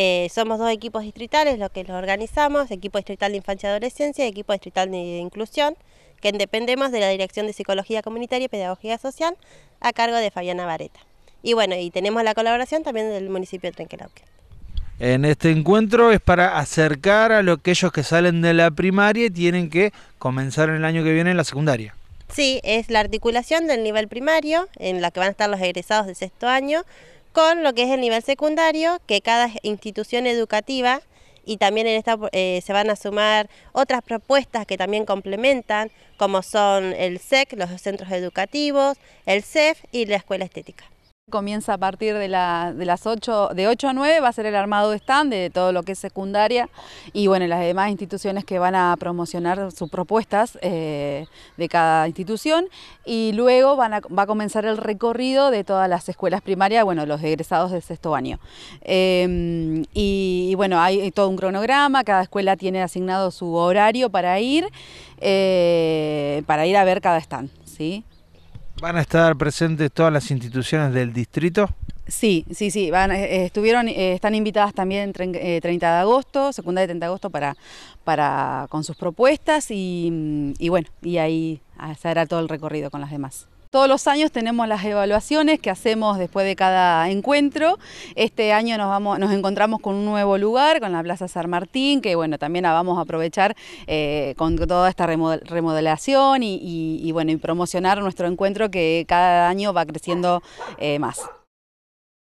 Eh, somos dos equipos distritales los que los organizamos, equipo distrital de infancia y adolescencia y equipo distrital de inclusión, que dependemos de la Dirección de Psicología Comunitaria y Pedagogía Social a cargo de Fabiana Vareta. Y bueno, y tenemos la colaboración también del municipio de Trenquelauque. En este encuentro es para acercar a los que ellos que salen de la primaria y tienen que comenzar en el año que viene en la secundaria. Sí, es la articulación del nivel primario en la que van a estar los egresados de sexto año con lo que es el nivel secundario, que cada institución educativa y también en esta eh, se van a sumar otras propuestas que también complementan, como son el SEC, e los centros educativos, el CEF y la escuela estética. Comienza a partir de, las 8, de 8 a 9 va a ser el armado de stand de todo lo que es secundaria y bueno, las demás instituciones que van a promocionar sus propuestas eh, de cada institución y luego va a comenzar el recorrido de todas las escuelas primarias, bueno, los egresados del sexto año. Em, y, bueno, hay eh, todo un cronograma, cada escuela tiene asignado su horario para ir, eh, para ir a ver cada stand, ¿sí? ¿Van a estar presentes todas las instituciones del distrito? Sí, sí, sí, van, eh, eh, estuvieron, eh, están invitadas también 30 de agosto, secundaria de 30 de agosto para, para con sus propuestas y, mm, y bueno, y ahí ah, será todo el recorrido con las demás. Todos los años tenemos las evaluaciones que hacemos después de cada encuentro. Este año nos, vamos, nos encontramos con un nuevo lugar, con la Plaza San Martín, que bueno, también la vamos a aprovechar eh, con toda esta remodelación y, bueno, y promocionar nuestro encuentro que cada año va creciendo eh, más.